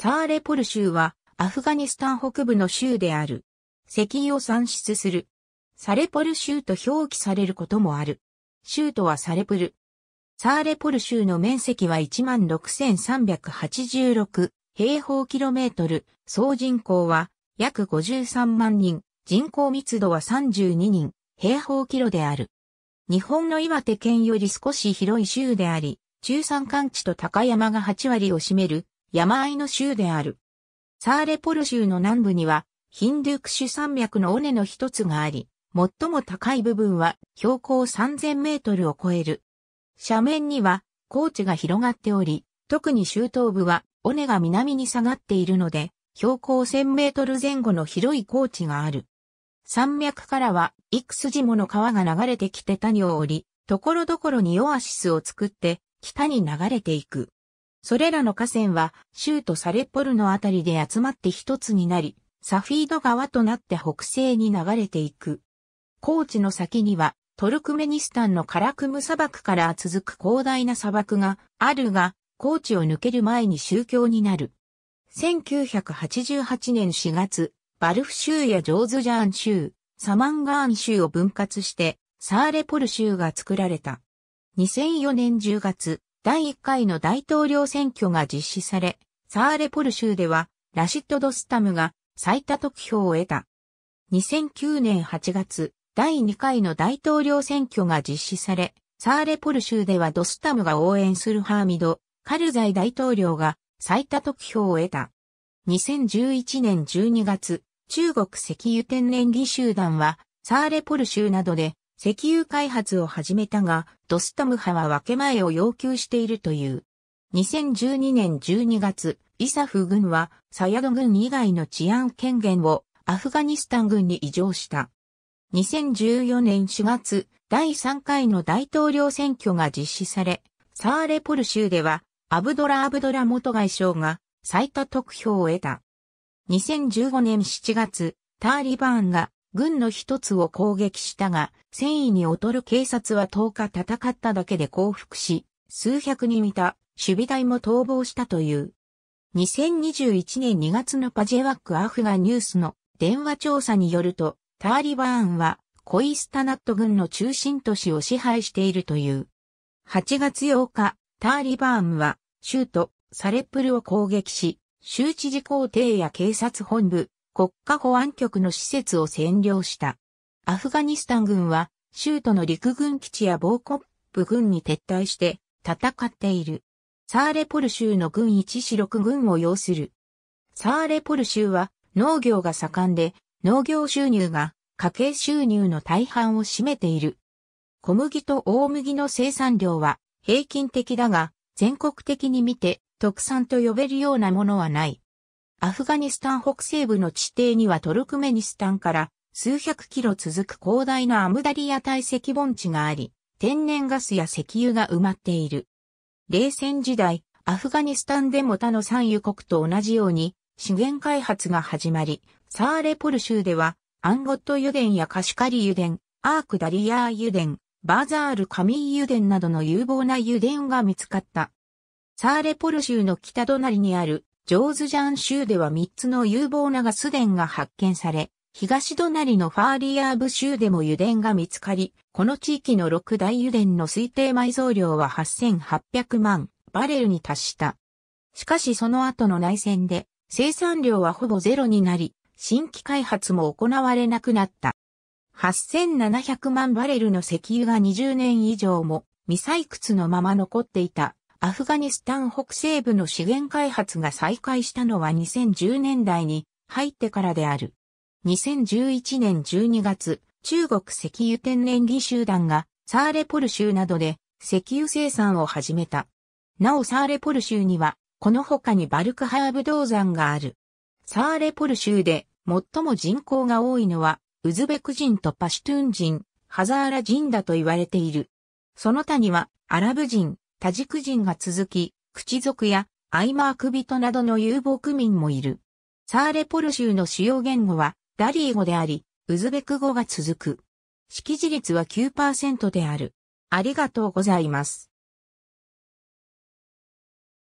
サーレポル州はアフガニスタン北部の州である。石油を産出する。サレポル州と表記されることもある。州都はサレプル。サーレポル州の面積は16,386平方キロメートル、総人口は約53万人、人口密度は32人、平方キロである。日本の岩手県より少し広い州であり、中山間地と高山が8割を占める山あいの州である。サーレポル州の南部には、ヒンドゥークシュ山脈の尾根の一つがあり、最も高い部分は標高3000メートルを超える。斜面には高地が広がっており、特に州東部は尾根が南に下がっているので、標高1000メートル前後の広い高地がある。山脈からは、幾筋もの川が流れてきて谷を降り、ところどころにオアシスを作って、北に流れていく。それらの河川は、州とサレポルのあたりで集まって一つになり、サフィード川となって北西に流れていく。高地の先には、トルクメニスタンのカラクム砂漠から続く広大な砂漠があるが、高地を抜ける前に宗教になる。1988年4月、バルフ州やジョーズジャーン州、サマンガーン州を分割して、サーレポル州が作られた。2004年10月、第1回の大統領選挙が実施され、サーレポル州ではラシッド・ドスタムが最多得票を得た。2009年8月、第2回の大統領選挙が実施され、サーレポル州ではドスタムが応援するハーミド、カルザイ大統領が最多得票を得た。2011年12月、中国石油天然技集団はサーレポル州などで石油開発を始めたが、ドストム派は分け前を要求しているという。2012年12月、イサフ軍はサヤド軍以外の治安権限をアフガニスタン軍に移譲した。2014年4月、第3回の大統領選挙が実施され、サーレポル州ではアブドラ・アブドラ元外相が最多得票を得た。2015年7月、ターリバーンが軍の一つを攻撃したが、戦意に劣る警察は10日戦っただけで降伏し、数百人いた守備隊も逃亡したという。2021年2月のパジェワックアフガニュースの電話調査によると、ターリバーンはコイスタナット軍の中心都市を支配しているという。8月8日、ターリバーンは州都サレップルを攻撃し、州知事公邸や警察本部、国家保安局の施設を占領した。アフガニスタン軍は、州都の陸軍基地や防コップ軍に撤退して戦っている。サーレポル州の軍1四6軍を要する。サーレポル州は農業が盛んで、農業収入が家計収入の大半を占めている。小麦と大麦の生産量は平均的だが、全国的に見て特産と呼べるようなものはない。アフガニスタン北西部の地底にはトルクメニスタンから数百キロ続く広大なアムダリア堆積盆地があり、天然ガスや石油が埋まっている。冷戦時代、アフガニスタンでも他の産油国と同じように資源開発が始まり、サーレポル州ではアンゴット油田やカシカリ油田、アークダリアー油田、バザールカミー油田などの有望な油田が見つかった。サーレポル州の北隣にあるジョーズジャン州では3つの有望なガス田が発見され、東隣のファーリアーブ州でも油田が見つかり、この地域の6大油田の推定埋蔵量は8800万バレルに達した。しかしその後の内戦で生産量はほぼゼロになり、新規開発も行われなくなった。8700万バレルの石油が20年以上も未採掘のまま残っていたアフガニスタン北西部の資源開発が再開したのは2010年代に入ってからである。2011年12月、中国石油天然技集団がサーレポル州などで石油生産を始めた。なおサーレポル州には、この他にバルクハーブ銅山がある。サーレポル州で最も人口が多いのは、ウズベク人とパシュトゥン人、ハザーラ人だと言われている。その他には、アラブ人、多軸人が続き、口族やアイマーク人などの遊牧民もいる。サーレポル州の主要言語はダリー語であり、ウズベク語が続く。識字率は9%である。ありがとうございます。